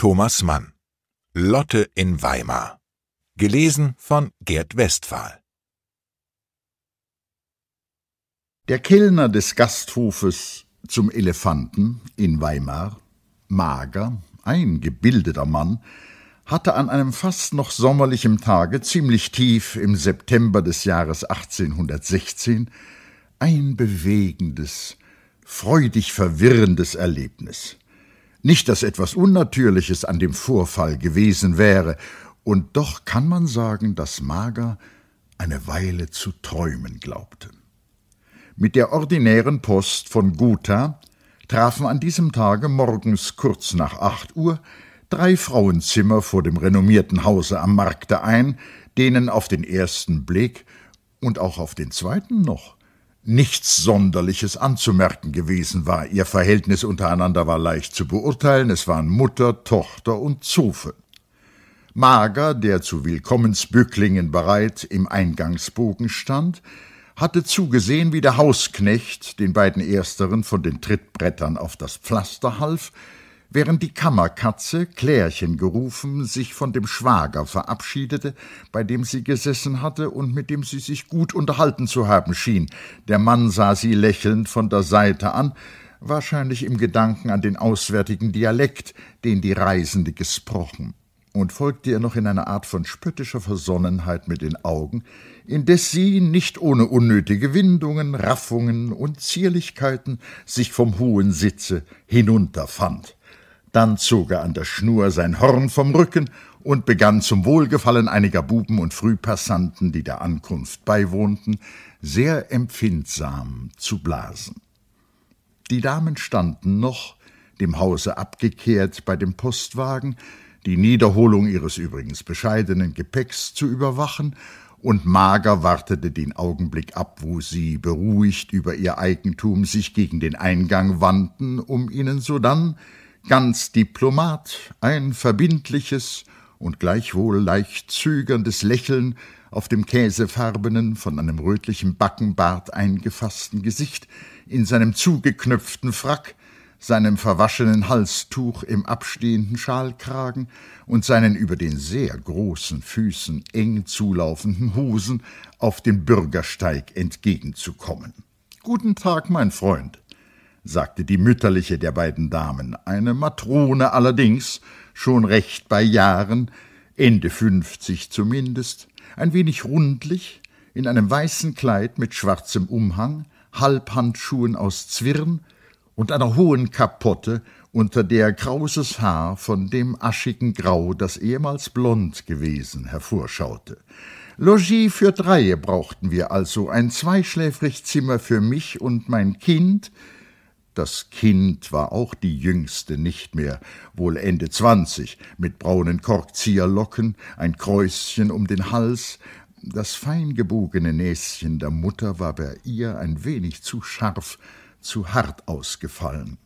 Thomas Mann. Lotte in Weimar. Gelesen von Gerd Westphal. Der Kellner des Gasthofes zum Elefanten in Weimar, mager, ein gebildeter Mann, hatte an einem fast noch sommerlichen Tage, ziemlich tief im September des Jahres 1816, ein bewegendes, freudig verwirrendes Erlebnis. Nicht, dass etwas Unnatürliches an dem Vorfall gewesen wäre, und doch kann man sagen, dass Mager eine Weile zu träumen glaubte. Mit der ordinären Post von Gotha trafen an diesem Tage morgens kurz nach acht Uhr drei Frauenzimmer vor dem renommierten Hause am Markte ein, denen auf den ersten Blick und auch auf den zweiten noch nichts Sonderliches anzumerken gewesen war. Ihr Verhältnis untereinander war leicht zu beurteilen, es waren Mutter, Tochter und Zofe. Mager, der zu Willkommensbücklingen bereit im Eingangsbogen stand, hatte zugesehen, wie der Hausknecht den beiden Ersteren von den Trittbrettern auf das Pflaster half, während die Kammerkatze, Klärchen gerufen, sich von dem Schwager verabschiedete, bei dem sie gesessen hatte und mit dem sie sich gut unterhalten zu haben schien. Der Mann sah sie lächelnd von der Seite an, wahrscheinlich im Gedanken an den auswärtigen Dialekt, den die Reisende gesprochen, und folgte ihr noch in einer Art von spöttischer Versonnenheit mit den Augen, indes sie, nicht ohne unnötige Windungen, Raffungen und Zierlichkeiten, sich vom hohen Sitze hinunterfand. Dann zog er an der Schnur sein Horn vom Rücken und begann zum Wohlgefallen einiger Buben und Frühpassanten, die der Ankunft beiwohnten, sehr empfindsam zu blasen. Die Damen standen noch, dem Hause abgekehrt, bei dem Postwagen, die Niederholung ihres übrigens bescheidenen Gepäcks zu überwachen, und Mager wartete den Augenblick ab, wo sie, beruhigt über ihr Eigentum, sich gegen den Eingang wandten, um ihnen sodann ganz Diplomat, ein verbindliches und gleichwohl leicht zögerndes Lächeln auf dem käsefarbenen, von einem rötlichen Backenbart eingefassten Gesicht, in seinem zugeknöpften Frack, seinem verwaschenen Halstuch im abstehenden Schalkragen und seinen über den sehr großen Füßen eng zulaufenden Hosen auf dem Bürgersteig entgegenzukommen. Guten Tag, mein Freund, sagte die mütterliche der beiden Damen, eine Matrone allerdings, schon recht bei Jahren, Ende fünfzig zumindest, ein wenig rundlich, in einem weißen Kleid mit schwarzem Umhang, Halbhandschuhen aus Zwirn und einer hohen Kapotte, unter der krauses Haar von dem aschigen Grau, das ehemals blond gewesen, hervorschaute. Logis für Dreie brauchten wir also, ein zweischläfrig Zimmer für mich und mein Kind, das Kind war auch die jüngste nicht mehr, wohl Ende zwanzig, mit braunen Korkzieherlocken, ein Kräuschen um den Hals. Das fein gebogene Näschen der Mutter war bei ihr ein wenig zu scharf, zu hart ausgefallen.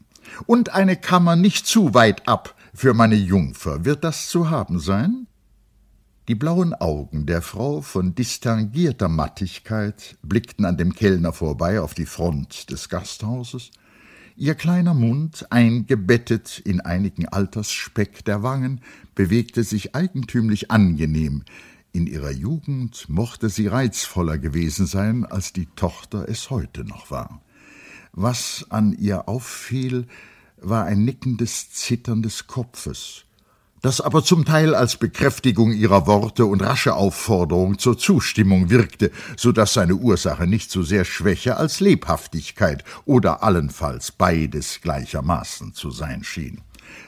Und eine Kammer nicht zu weit ab für meine Jungfer. Wird das zu haben sein? Die blauen Augen der Frau von distinguierter Mattigkeit blickten an dem Kellner vorbei auf die Front des Gasthauses, Ihr kleiner Mund, eingebettet in einigen Altersspeck der Wangen, bewegte sich eigentümlich angenehm. In ihrer Jugend mochte sie reizvoller gewesen sein, als die Tochter es heute noch war. Was an ihr auffiel, war ein nickendes Zittern des Kopfes, das aber zum Teil als Bekräftigung ihrer Worte und rasche Aufforderung zur Zustimmung wirkte, so dass seine Ursache nicht so sehr Schwäche als Lebhaftigkeit oder allenfalls beides gleichermaßen zu sein schien.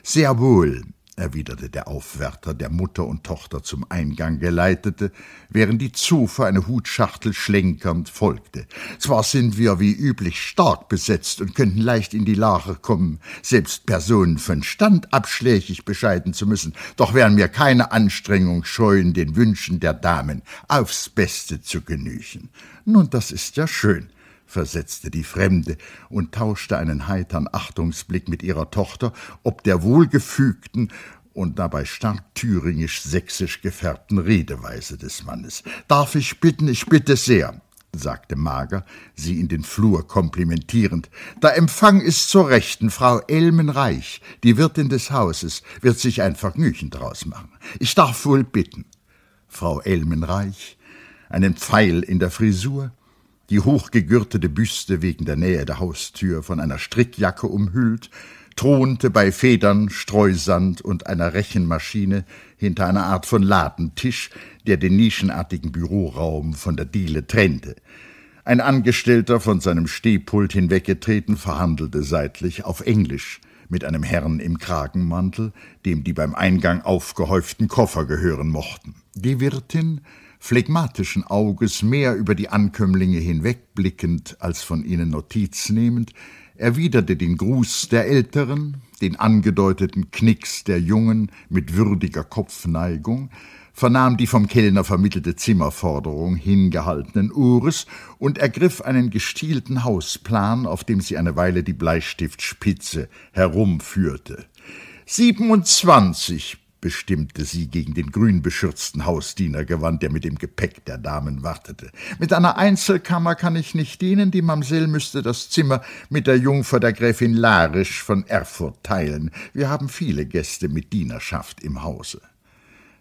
Sehr wohl, erwiderte der Aufwärter, der Mutter und Tochter zum Eingang geleitete, während die Zufa eine Hutschachtel schlenkernd folgte. Zwar sind wir wie üblich stark besetzt und könnten leicht in die Lache kommen, selbst Personen von Stand abschlägig bescheiden zu müssen, doch werden wir keine Anstrengung scheuen, den Wünschen der Damen aufs Beste zu genügen. Nun, das ist ja schön versetzte die Fremde und tauschte einen heitern Achtungsblick mit ihrer Tochter, ob der wohlgefügten und dabei stark thüringisch-sächsisch gefärbten Redeweise des Mannes. Darf ich bitten, ich bitte sehr, sagte Mager, sie in den Flur komplimentierend. Der Empfang ist zur Rechten. Frau Elmenreich, die Wirtin des Hauses, wird sich ein Vergnügen draus machen. Ich darf wohl bitten. Frau Elmenreich, einen Pfeil in der Frisur, die hochgegürtete Büste wegen der Nähe der Haustür von einer Strickjacke umhüllt, thronte bei Federn, Streusand und einer Rechenmaschine hinter einer Art von Ladentisch, der den nischenartigen Büroraum von der Diele trennte. Ein Angestellter, von seinem Stehpult hinweggetreten, verhandelte seitlich auf Englisch mit einem Herrn im Kragenmantel, dem die beim Eingang aufgehäuften Koffer gehören mochten. Die Wirtin, phlegmatischen Auges, mehr über die Ankömmlinge hinwegblickend als von ihnen Notiz nehmend, erwiderte den Gruß der Älteren, den angedeuteten Knicks der Jungen mit würdiger Kopfneigung, vernahm die vom Kellner vermittelte Zimmerforderung hingehaltenen Uhres und ergriff einen gestielten Hausplan, auf dem sie eine Weile die Bleistiftspitze herumführte. 27 bestimmte sie gegen den grün beschürzten Hausdiener gewandt, der mit dem Gepäck der Damen wartete. Mit einer Einzelkammer kann ich nicht dienen, die Mamsell müsste das Zimmer mit der Jungfer der Gräfin Larisch von Erfurt teilen. Wir haben viele Gäste mit Dienerschaft im Hause.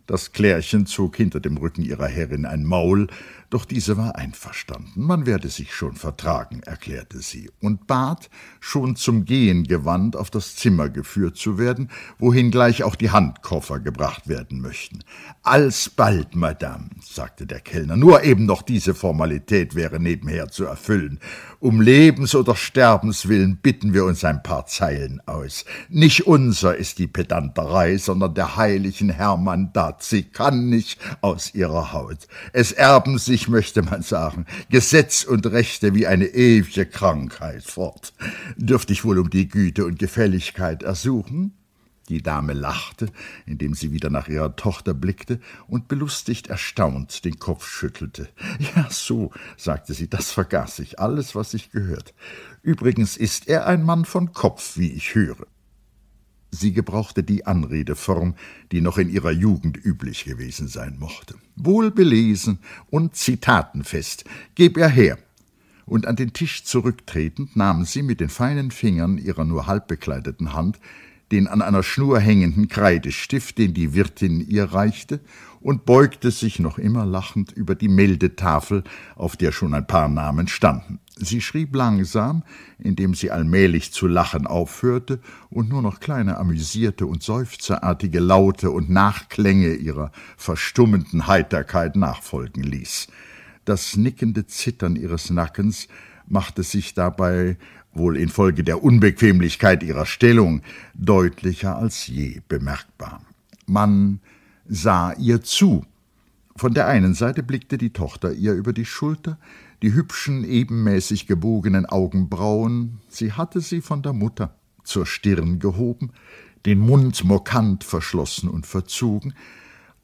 Das Klärchen zog hinter dem Rücken ihrer Herrin ein Maul, doch diese war einverstanden, man werde sich schon vertragen, erklärte sie, und bat, schon zum Gehen gewandt auf das Zimmer geführt zu werden, wohin gleich auch die Handkoffer gebracht werden möchten. Alsbald, Madame, sagte der Kellner, nur eben noch diese Formalität wäre nebenher zu erfüllen. Um Lebens- oder Sterbenswillen bitten wir uns ein paar Zeilen aus. Nicht unser ist die Pedanterei, sondern der heiligen Hermann dat. Sie kann nicht aus ihrer Haut. Es erben sich Natürlich möchte man sagen, Gesetz und Rechte wie eine ewige Krankheit fort. Dürfte ich wohl um die Güte und Gefälligkeit ersuchen? Die Dame lachte, indem sie wieder nach ihrer Tochter blickte und belustigt erstaunt den Kopf schüttelte. Ja, so, sagte sie, das vergaß ich, alles, was ich gehört. Übrigens ist er ein Mann von Kopf, wie ich höre. Sie gebrauchte die Anredeform, die noch in ihrer Jugend üblich gewesen sein mochte. Wohlbelesen und zitatenfest. Geb er her. Und an den Tisch zurücktretend nahm sie mit den feinen Fingern ihrer nur halb bekleideten Hand den an einer Schnur hängenden Kreidestift, den die Wirtin ihr reichte, und beugte sich noch immer lachend über die Meldetafel, auf der schon ein paar Namen standen. Sie schrieb langsam, indem sie allmählich zu lachen aufhörte und nur noch kleine amüsierte und seufzerartige Laute und Nachklänge ihrer verstummenden Heiterkeit nachfolgen ließ. Das nickende Zittern ihres Nackens machte sich dabei wohl infolge der Unbequemlichkeit ihrer Stellung deutlicher als je bemerkbar. Man sah ihr zu. Von der einen Seite blickte die Tochter ihr über die Schulter, die hübschen, ebenmäßig gebogenen Augenbrauen, sie hatte sie von der Mutter zur Stirn gehoben, den Mund mokant verschlossen und verzogen,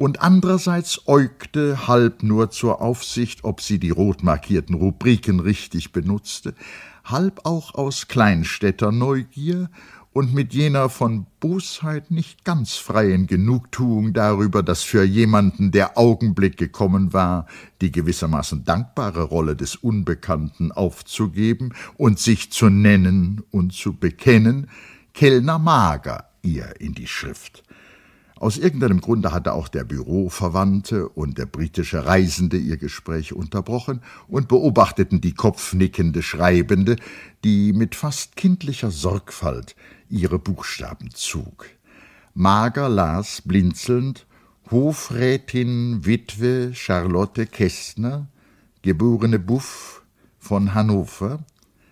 und andererseits äugte halb nur zur Aufsicht, ob sie die rot markierten Rubriken richtig benutzte, halb auch aus Kleinstädter Neugier und mit jener von Bosheit nicht ganz freien Genugtuung darüber, dass für jemanden der Augenblick gekommen war, die gewissermaßen dankbare Rolle des Unbekannten aufzugeben und sich zu nennen und zu bekennen, Kellner Mager ihr in die Schrift aus irgendeinem Grunde hatte auch der Büroverwandte und der britische Reisende ihr Gespräch unterbrochen und beobachteten die kopfnickende Schreibende, die mit fast kindlicher Sorgfalt ihre Buchstaben zog. Mager las blinzelnd Hofrätin Witwe Charlotte Kästner, geborene Buff von Hannover,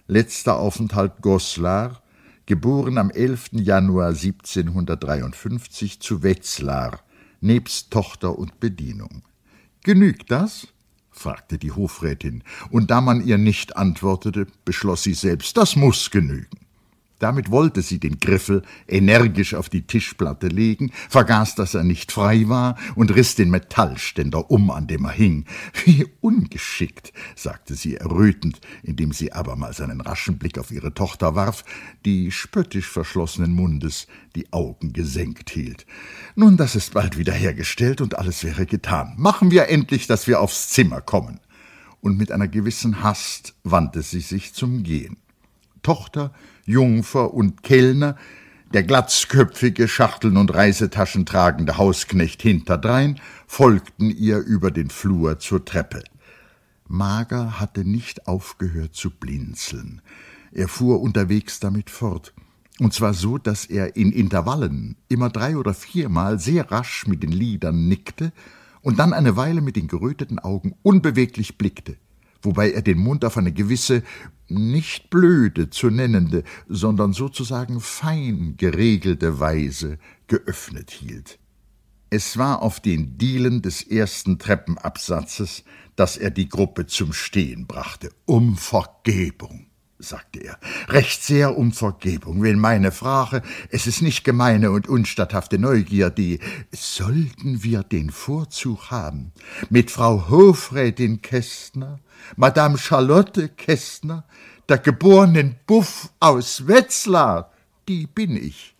letzter Aufenthalt Goslar, geboren am 11. Januar 1753 zu Wetzlar, nebst Tochter und Bedienung. Genügt das? fragte die Hofrätin, und da man ihr nicht antwortete, beschloss sie selbst, das muß genügen. Damit wollte sie den Griffel energisch auf die Tischplatte legen, vergaß, dass er nicht frei war und riss den Metallständer um, an dem er hing. Wie ungeschickt, sagte sie errötend, indem sie abermals einen raschen Blick auf ihre Tochter warf, die spöttisch verschlossenen Mundes die Augen gesenkt hielt. Nun, das ist bald wieder hergestellt und alles wäre getan. Machen wir endlich, dass wir aufs Zimmer kommen. Und mit einer gewissen Hast wandte sie sich zum Gehen. Tochter, Jungfer und Kellner, der glatzköpfige, Schachteln und Reisetaschen tragende Hausknecht hinterdrein, folgten ihr über den Flur zur Treppe. Mager hatte nicht aufgehört zu blinzeln. Er fuhr unterwegs damit fort. Und zwar so, dass er in Intervallen immer drei oder viermal sehr rasch mit den Lidern nickte und dann eine Weile mit den geröteten Augen unbeweglich blickte wobei er den Mund auf eine gewisse, nicht blöde zu nennende, sondern sozusagen fein geregelte Weise geöffnet hielt. Es war auf den Dielen des ersten Treppenabsatzes, dass er die Gruppe zum Stehen brachte. Um Vergebung sagte er, recht sehr um Vergebung, wenn meine Frage, es ist nicht gemeine und unstatthafte Neugier, die sollten wir den Vorzug haben, mit Frau Hofrätin Kästner, Madame Charlotte Kästner, der geborenen Buff aus Wetzlar, die bin ich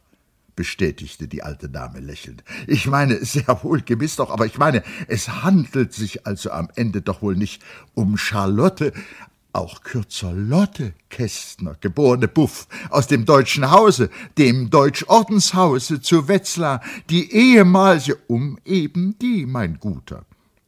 bestätigte die alte Dame lächelnd. Ich meine, sehr wohl gewiss doch, aber ich meine, es handelt sich also am Ende doch wohl nicht um Charlotte, auch Kürzer Lotte Kästner, geborene Buff, aus dem deutschen Hause, dem Deutschordenshause zu Wetzlar, die ehemalige, um eben die, mein Guter.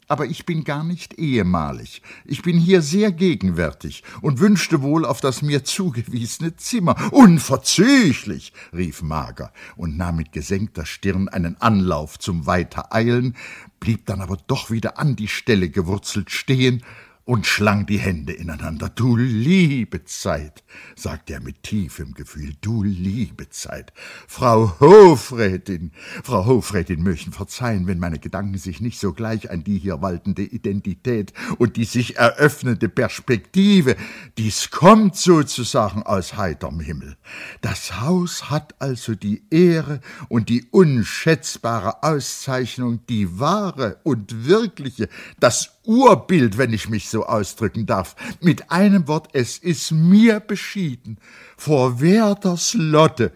Aber ich bin gar nicht ehemalig. Ich bin hier sehr gegenwärtig und wünschte wohl auf das mir zugewiesene Zimmer. Unverzüglich, rief Mager und nahm mit gesenkter Stirn einen Anlauf zum Weitereilen, blieb dann aber doch wieder an die Stelle gewurzelt stehen, und schlang die Hände ineinander. Du liebe Zeit, sagte er mit tiefem Gefühl, du liebe Zeit. Frau Hofrätin, Frau Hofrätin möchten verzeihen, wenn meine Gedanken sich nicht sogleich an die hier waltende Identität und die sich eröffnende Perspektive, dies kommt sozusagen aus heiterem Himmel. Das Haus hat also die Ehre und die unschätzbare Auszeichnung, die wahre und wirkliche, das Urbild, wenn ich mich so ausdrücken darf. Mit einem Wort, es ist mir beschieden. Vor Werthers Lotte.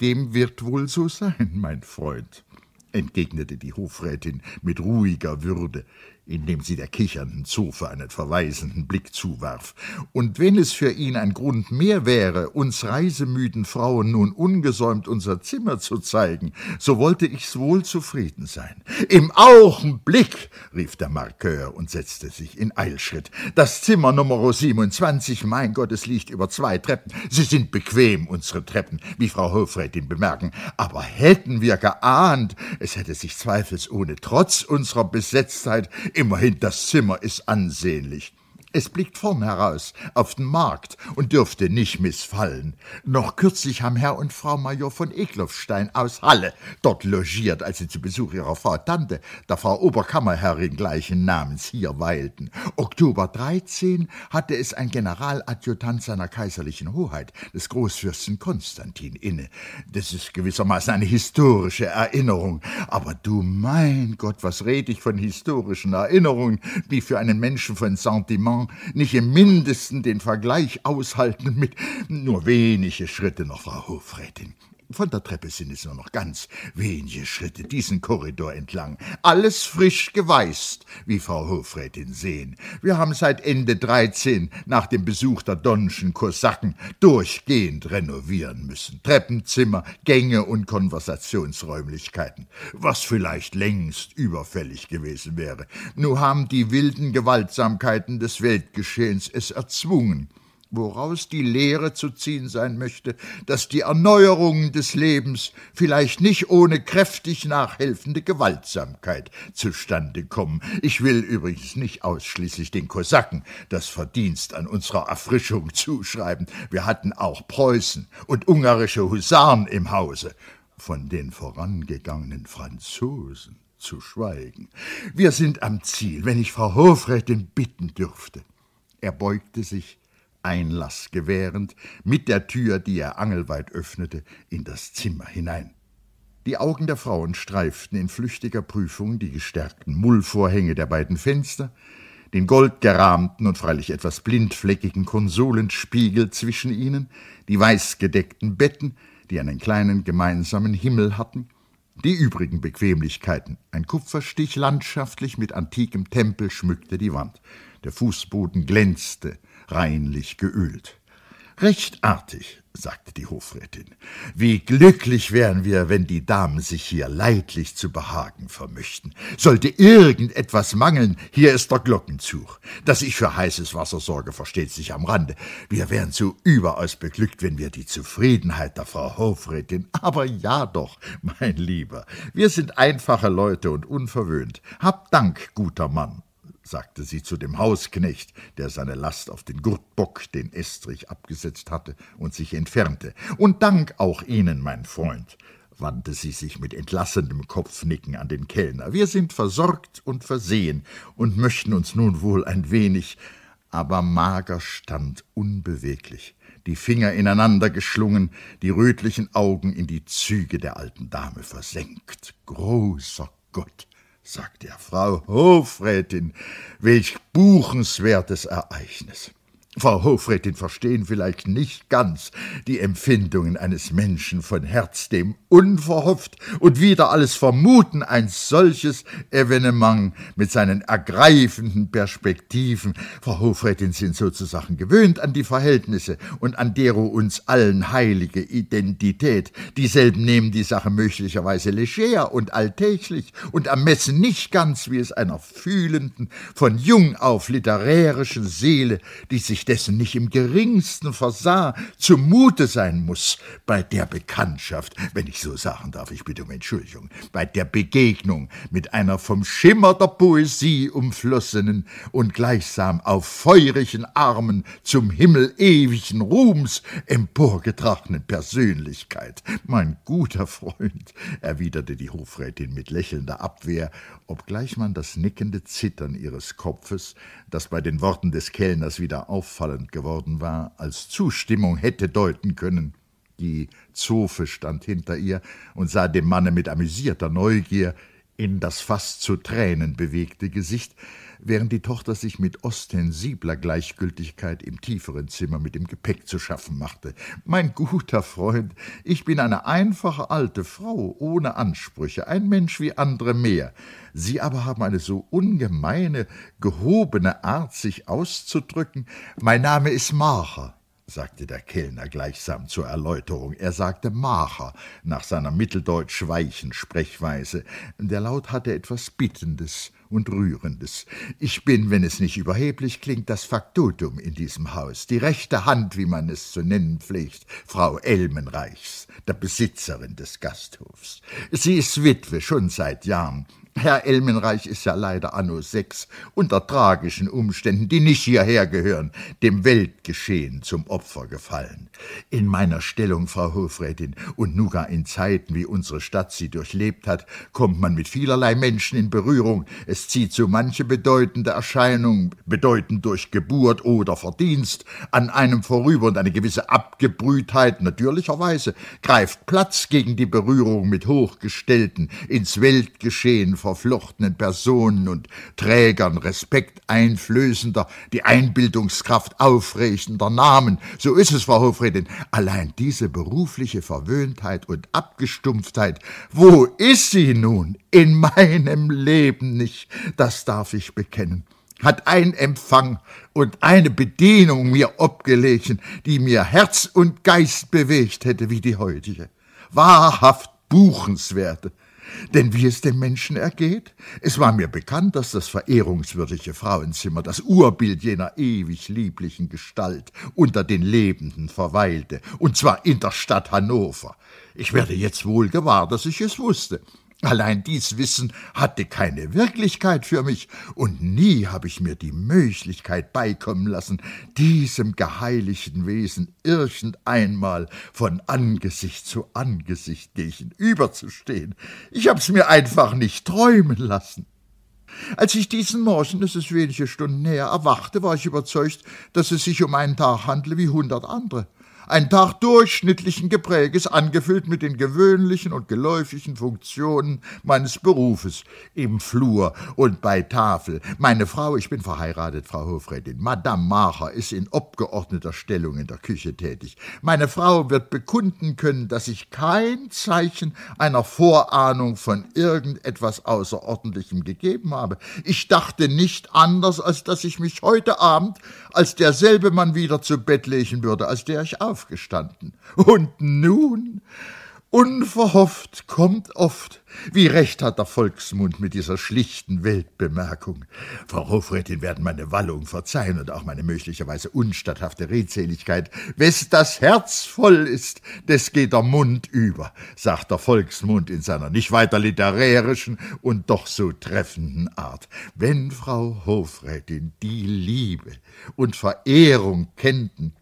Dem wird wohl so sein, mein Freund, entgegnete die Hofrätin mit ruhiger Würde indem sie der kichernden Zofe einen verweisenden Blick zuwarf. Und wenn es für ihn ein Grund mehr wäre, uns reisemüden Frauen nun ungesäumt unser Zimmer zu zeigen, so wollte ich's wohl zufrieden sein. Im Augenblick, rief der Markeur und setzte sich in Eilschritt. Das Zimmer Nummer 27, mein Gott, es liegt über zwei Treppen. Sie sind bequem, unsere Treppen, wie Frau Hofrätin bemerken. Aber hätten wir geahnt, es hätte sich zweifelsohne trotz unserer Besetztheit Immerhin, das Zimmer ist ansehnlich. Es blickt vorn heraus auf den Markt und dürfte nicht missfallen. Noch kürzlich haben Herr und Frau Major von Eklofstein aus Halle dort logiert, als sie zu Besuch ihrer Frau Tante, der Frau Oberkammerherrin gleichen Namens, hier weilten. Oktober 13 hatte es ein Generaladjutant seiner kaiserlichen Hoheit, des Großfürsten Konstantin, inne. Das ist gewissermaßen eine historische Erinnerung. Aber du mein Gott, was rede ich von historischen Erinnerungen, die für einen Menschen von Sentiment nicht im mindesten den Vergleich aushalten mit nur wenige Schritte noch, Frau Hofrätin. Von der Treppe sind es nur noch ganz wenige Schritte diesen Korridor entlang. Alles frisch geweißt, wie Frau Hofrätin sehen. Wir haben seit Ende 13 nach dem Besuch der Donschen Kosaken durchgehend renovieren müssen. Treppenzimmer, Gänge und Konversationsräumlichkeiten, was vielleicht längst überfällig gewesen wäre. Nur haben die wilden Gewaltsamkeiten des Weltgeschehens es erzwungen woraus die Lehre zu ziehen sein möchte, dass die Erneuerungen des Lebens vielleicht nicht ohne kräftig nachhelfende Gewaltsamkeit zustande kommen. Ich will übrigens nicht ausschließlich den Kosaken das Verdienst an unserer Erfrischung zuschreiben. Wir hatten auch Preußen und ungarische Husaren im Hause, von den vorangegangenen Franzosen zu schweigen. Wir sind am Ziel, wenn ich Frau Hofrätin bitten dürfte. Er beugte sich Einlass gewährend, mit der Tür, die er angelweit öffnete, in das Zimmer hinein. Die Augen der Frauen streiften in flüchtiger Prüfung die gestärkten Mullvorhänge der beiden Fenster, den goldgerahmten und freilich etwas blindfleckigen Konsolenspiegel zwischen ihnen, die weißgedeckten Betten, die einen kleinen gemeinsamen Himmel hatten, die übrigen Bequemlichkeiten. Ein Kupferstich landschaftlich mit antikem Tempel schmückte die Wand. Der Fußboden glänzte reinlich geölt. Recht artig, sagte die Hofrätin. Wie glücklich wären wir, wenn die Damen sich hier leidlich zu behagen vermöchten. Sollte irgendetwas mangeln, hier ist der Glockenzug. Dass ich für heißes Wasser sorge, versteht sich am Rande. Wir wären so überaus beglückt, wenn wir die Zufriedenheit der Frau Hofrätin. Aber ja doch, mein Lieber, wir sind einfache Leute und unverwöhnt. Hab Dank, guter Mann sagte sie zu dem Hausknecht, der seine Last auf den Gurtbock, den Estrich, abgesetzt hatte und sich entfernte. Und Dank auch Ihnen, mein Freund, wandte sie sich mit entlassendem Kopfnicken an den Kellner. Wir sind versorgt und versehen und möchten uns nun wohl ein wenig. Aber Mager stand unbeweglich, die Finger ineinander geschlungen, die rötlichen Augen in die Züge der alten Dame versenkt. Großer Gott, sagt er, Frau Hofrätin, welch buchenswertes Ereignis. Frau Hofrätin verstehen vielleicht nicht ganz die Empfindungen eines Menschen von Herz, dem unverhofft und wieder alles Vermuten ein solches Evenement mit seinen ergreifenden Perspektiven. Frau Hofrätin sind sozusagen gewöhnt an die Verhältnisse und an deren uns allen heilige Identität. Dieselben nehmen die Sache möglicherweise leger und alltäglich und ermessen nicht ganz, wie es einer fühlenden, von jung auf literärischen Seele, die sich dessen nicht im geringsten versah, zumute sein muss bei der Bekanntschaft, wenn ich so sagen darf, ich bitte um Entschuldigung, bei der Begegnung mit einer vom Schimmer der Poesie umflossenen und gleichsam auf feurigen Armen zum Himmel ewigen Ruhms emporgetragenen Persönlichkeit. Mein guter Freund, erwiderte die Hofrätin mit lächelnder Abwehr, obgleich man das nickende Zittern ihres Kopfes, das bei den Worten des Kellners wieder auf auffallend geworden war, als Zustimmung hätte deuten können. Die Zofe stand hinter ihr und sah dem Manne mit amüsierter Neugier in das fast zu Tränen bewegte Gesicht, während die Tochter sich mit ostensibler Gleichgültigkeit im tieferen Zimmer mit dem Gepäck zu schaffen machte. Mein guter Freund, ich bin eine einfache alte Frau ohne Ansprüche, ein Mensch wie andere mehr. Sie aber haben eine so ungemeine, gehobene Art, sich auszudrücken. Mein Name ist Marcher sagte der Kellner gleichsam zur Erläuterung. Er sagte Macher nach seiner mitteldeutsch weichen Sprechweise. Der Laut hatte etwas Bittendes und Rührendes. Ich bin, wenn es nicht überheblich klingt, das Faktotum in diesem Haus, die rechte Hand, wie man es zu nennen pflegt, Frau Elmenreichs, der Besitzerin des Gasthofs. Sie ist Witwe schon seit Jahren Herr Elmenreich ist ja leider anno 6 unter tragischen Umständen, die nicht hierher gehören, dem Weltgeschehen zum Opfer gefallen. In meiner Stellung, Frau Hofrätin, und nun gar in Zeiten, wie unsere Stadt sie durchlebt hat, kommt man mit vielerlei Menschen in Berührung. Es zieht so manche bedeutende Erscheinung, bedeutend durch Geburt oder Verdienst, an einem vorüber und eine gewisse Abgebrühtheit natürlicherweise greift Platz gegen die Berührung mit Hochgestellten ins Weltgeschehen verflochtenen Personen und Trägern Respekt einflößender, die Einbildungskraft aufregender Namen. So ist es, Frau Hofredin. Allein diese berufliche Verwöhntheit und Abgestumpftheit, wo ist sie nun? In meinem Leben nicht, das darf ich bekennen hat ein Empfang und eine Bedienung mir obgelegen, die mir Herz und Geist bewegt hätte wie die heutige. Wahrhaft buchenswerte. Denn wie es dem Menschen ergeht, es war mir bekannt, dass das verehrungswürdige Frauenzimmer, das Urbild jener ewig lieblichen Gestalt, unter den Lebenden verweilte, und zwar in der Stadt Hannover. Ich werde jetzt wohl gewahr, dass ich es wusste. Allein dies Wissen hatte keine Wirklichkeit für mich, und nie habe ich mir die Möglichkeit beikommen lassen, diesem geheiligten Wesen irgendeinmal von Angesicht zu Angesicht gegenüberzustehen. Ich habe es mir einfach nicht träumen lassen. Als ich diesen Morgen, es ist wenige Stunden her, erwachte, war ich überzeugt, dass es sich um einen Tag handle wie hundert andere ein Tag durchschnittlichen Gepräges, angefüllt mit den gewöhnlichen und geläufigen Funktionen meines Berufes im Flur und bei Tafel. Meine Frau, ich bin verheiratet, Frau Hofrätin, Madame Macher ist in obgeordneter Stellung in der Küche tätig. Meine Frau wird bekunden können, dass ich kein Zeichen einer Vorahnung von irgendetwas Außerordentlichem gegeben habe. Ich dachte nicht anders, als dass ich mich heute Abend als derselbe Mann wieder zu Bett legen würde, als der ich auf aufgestanden. Und nun? Unverhofft kommt oft. Wie recht hat der Volksmund mit dieser schlichten Weltbemerkung. Frau Hofrätin werden meine Wallung verzeihen und auch meine möglicherweise unstatthafte Redseligkeit. Wes das Herz voll ist, des geht der Mund über, sagt der Volksmund in seiner nicht weiter literärischen und doch so treffenden Art. Wenn Frau Hofrätin die Liebe und Verehrung kennten,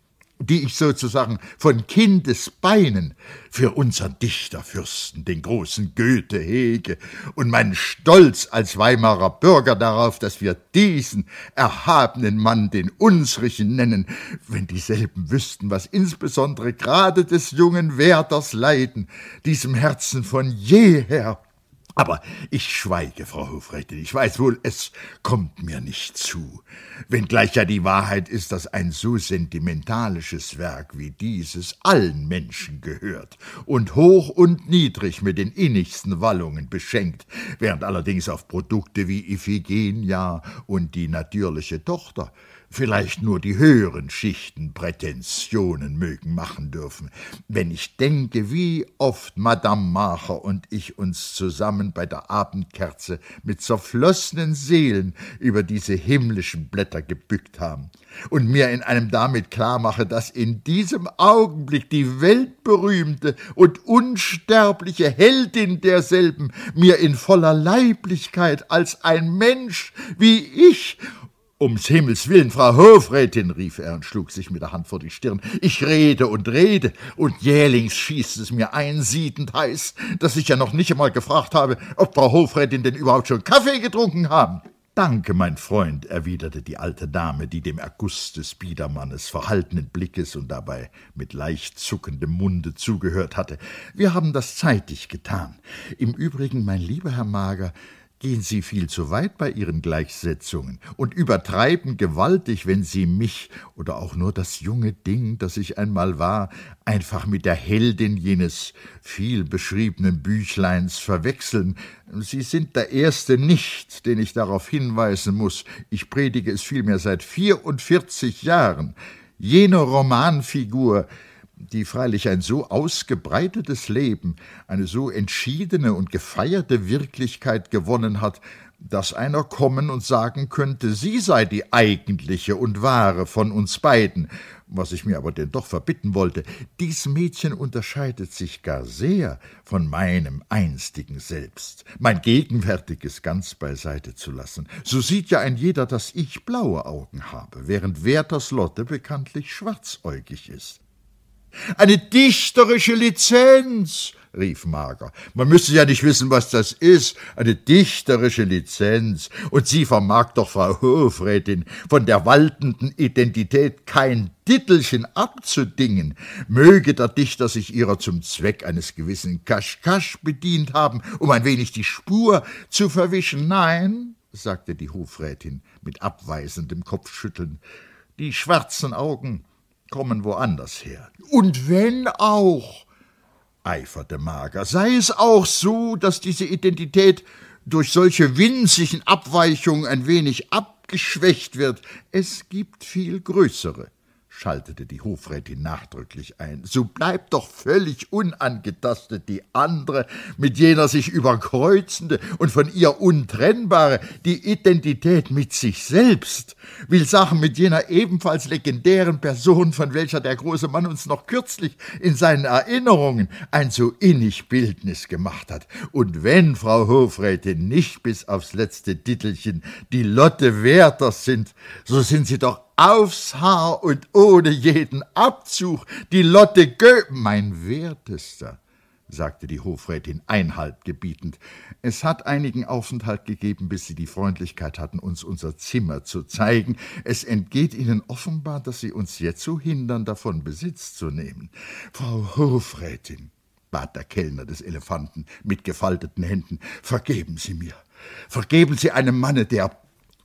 die ich sozusagen von Kindesbeinen für unseren Dichterfürsten, den großen Goethe hege, und meinen Stolz als Weimarer Bürger darauf, dass wir diesen erhabenen Mann den unsrichen nennen, wenn dieselben wüssten, was insbesondere gerade des jungen Werders Leiden diesem Herzen von jeher aber ich schweige, Frau Hofrätin, ich weiß wohl, es kommt mir nicht zu. Wenngleich ja die Wahrheit ist, dass ein so sentimentalisches Werk wie dieses allen Menschen gehört und hoch und niedrig mit den innigsten Wallungen beschenkt, während allerdings auf Produkte wie Iphigenia und die natürliche Tochter vielleicht nur die höheren Schichten Prätensionen mögen machen dürfen. Wenn ich denke, wie oft Madame Macher und ich uns zusammen bei der Abendkerze mit zerflossenen Seelen über diese himmlischen Blätter gebückt haben und mir in einem damit klarmache, dass in diesem Augenblick die weltberühmte und unsterbliche Heldin derselben mir in voller Leiblichkeit als ein Mensch wie ich Ums Himmels willen, Frau Hofrätin, rief er und schlug sich mit der Hand vor die Stirn. Ich rede und rede, und jählings schießt es mir einsiedend heiß, dass ich ja noch nicht einmal gefragt habe, ob Frau Hofrätin denn überhaupt schon Kaffee getrunken haben. Danke, mein Freund, erwiderte die alte Dame, die dem Erguss des Biedermannes verhaltenen Blickes und dabei mit leicht zuckendem Munde zugehört hatte. Wir haben das zeitig getan. Im Übrigen, mein lieber Herr Mager, gehen Sie viel zu weit bei Ihren Gleichsetzungen und übertreiben gewaltig, wenn Sie mich oder auch nur das junge Ding, das ich einmal war, einfach mit der Heldin jenes viel beschriebenen Büchleins verwechseln. Sie sind der Erste nicht, den ich darauf hinweisen muss. Ich predige es vielmehr seit vierundvierzig Jahren. Jene Romanfigur, die freilich ein so ausgebreitetes Leben, eine so entschiedene und gefeierte Wirklichkeit gewonnen hat, dass einer kommen und sagen könnte, sie sei die eigentliche und wahre von uns beiden, was ich mir aber denn doch verbitten wollte. Dies Mädchen unterscheidet sich gar sehr von meinem einstigen Selbst, mein gegenwärtiges ganz beiseite zu lassen. So sieht ja ein jeder, dass ich blaue Augen habe, während Werthers Lotte bekanntlich schwarzäugig ist. Eine dichterische Lizenz, rief Mager. Man müsste ja nicht wissen, was das ist, eine dichterische Lizenz. Und sie vermag doch, Frau Hofrätin, von der waltenden Identität kein Titelchen abzudingen. Möge der Dichter sich ihrer zum Zweck eines gewissen Kaschkasch bedient haben, um ein wenig die Spur zu verwischen. Nein, sagte die Hofrätin mit abweisendem Kopfschütteln, die schwarzen Augen kommen woanders her. Und wenn auch, eiferte Mager, sei es auch so, dass diese Identität durch solche winzigen Abweichungen ein wenig abgeschwächt wird. Es gibt viel größere schaltete die Hofrätin nachdrücklich ein. So bleibt doch völlig unangetastet die andere, mit jener sich überkreuzende und von ihr untrennbare, die Identität mit sich selbst, will Sachen mit jener ebenfalls legendären Person, von welcher der große Mann uns noch kürzlich in seinen Erinnerungen ein so innig Bildnis gemacht hat. Und wenn, Frau Hofrätin, nicht bis aufs letzte Titelchen die Lotte Werthers sind, so sind sie doch aufs Haar und ohne jeden Abzug, die Lotte Gö... Mein wertester, sagte die Hofrätin einhalb gebietend, es hat einigen Aufenthalt gegeben, bis Sie die Freundlichkeit hatten, uns unser Zimmer zu zeigen. Es entgeht Ihnen offenbar, dass Sie uns jetzt so hindern, davon Besitz zu nehmen. Frau Hofrätin, bat der Kellner des Elefanten mit gefalteten Händen, vergeben Sie mir, vergeben Sie einem Manne, der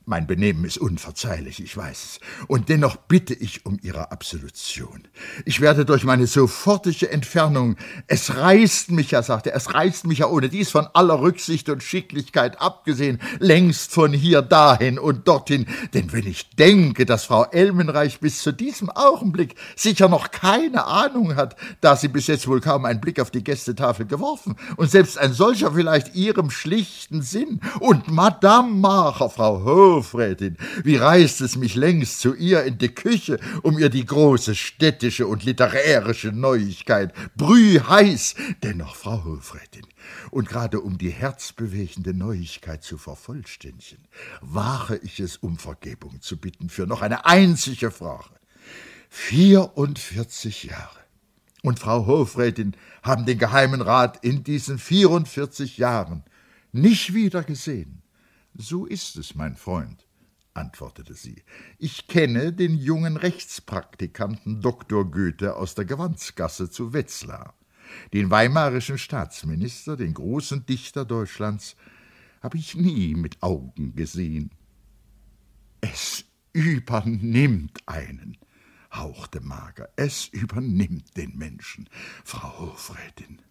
mein Benehmen ist unverzeihlich, ich weiß es. Und dennoch bitte ich um Ihre Absolution. Ich werde durch meine sofortige Entfernung, es reißt mich ja, sagte er, es reißt mich ja ohne dies von aller Rücksicht und Schicklichkeit abgesehen, längst von hier dahin und dorthin. Denn wenn ich denke, dass Frau Elmenreich bis zu diesem Augenblick sicher noch keine Ahnung hat, da sie bis jetzt wohl kaum einen Blick auf die Gästetafel geworfen und selbst ein solcher vielleicht ihrem schlichten Sinn und Madame Macher, Frau Ho, Hofrätin, wie reißt es mich längst zu ihr in die Küche, um ihr die große städtische und literärische Neuigkeit brühheiß, dennoch, Frau Hofrätin, und gerade um die herzbewegende Neuigkeit zu vervollständigen, wage ich es, um Vergebung zu bitten für noch eine einzige Frage. 44 Jahre und Frau Hofrätin haben den Geheimen Rat in diesen 44 Jahren nicht wieder gesehen. So ist es, mein Freund, antwortete sie. Ich kenne den jungen Rechtspraktikanten Dr. Goethe aus der Gewandsgasse zu Wetzlar, den weimarischen Staatsminister, den großen Dichter Deutschlands, habe ich nie mit Augen gesehen. Es übernimmt einen, hauchte Mager, es übernimmt den Menschen, Frau Hofrätin.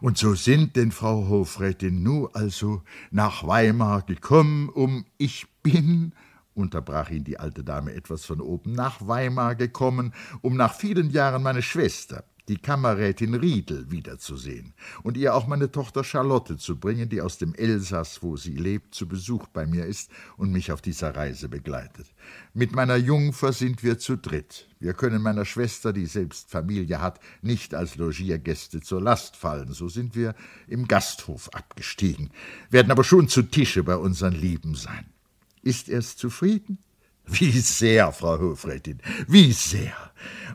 Und so sind denn Frau Hofrätin nu also nach Weimar gekommen, um ich bin, unterbrach ihn die alte Dame etwas von oben, nach Weimar gekommen, um nach vielen Jahren meine Schwester, die Kammerrätin Riedel wiederzusehen und ihr auch meine Tochter Charlotte zu bringen, die aus dem Elsass, wo sie lebt, zu Besuch bei mir ist und mich auf dieser Reise begleitet. Mit meiner Jungfer sind wir zu dritt. Wir können meiner Schwester, die selbst Familie hat, nicht als Logiergäste zur Last fallen. So sind wir im Gasthof abgestiegen, werden aber schon zu Tische bei unseren Lieben sein. Ist er's zufrieden? Wie sehr, Frau Hofrätin, wie sehr.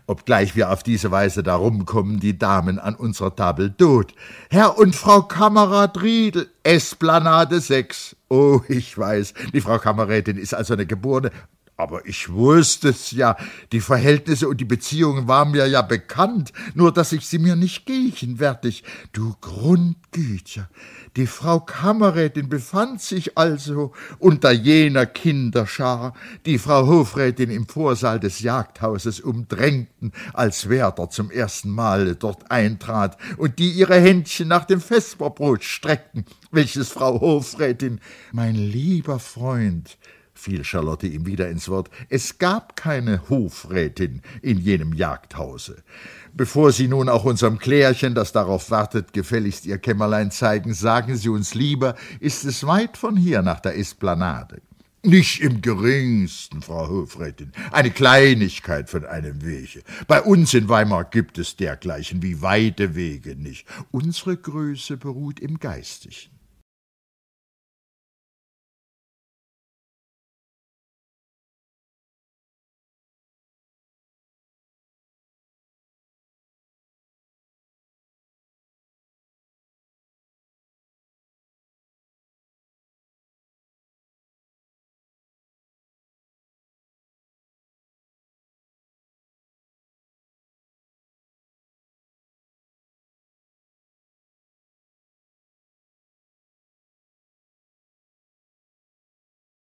Obgleich wir auf diese Weise darum kommen, die Damen an unserer Table tot. Herr und Frau Kamerad Riedel, Esplanade 6. Oh, ich weiß, die Frau Kameradin ist also eine geborene aber ich wusste es ja. Die Verhältnisse und die Beziehungen waren mir ja bekannt, nur dass ich sie mir nicht gegenwärtig. Du Grundgüter. Die Frau Kammerrätin befand sich also unter jener Kinderschar, die Frau Hofrätin im Vorsaal des Jagdhauses umdrängten, als Werder zum ersten Male dort eintrat und die ihre Händchen nach dem Vesperbrot streckten, welches Frau Hofrätin, mein lieber Freund, fiel Charlotte ihm wieder ins Wort, es gab keine Hofrätin in jenem Jagdhause. Bevor Sie nun auch unserem Klärchen, das darauf wartet, gefälligst Ihr Kämmerlein zeigen, sagen Sie uns lieber, ist es weit von hier nach der Esplanade? Nicht im geringsten, Frau Hofrätin. Eine Kleinigkeit von einem Wege. Bei uns in Weimar gibt es dergleichen wie weite Wege nicht. Unsere Größe beruht im Geistigen.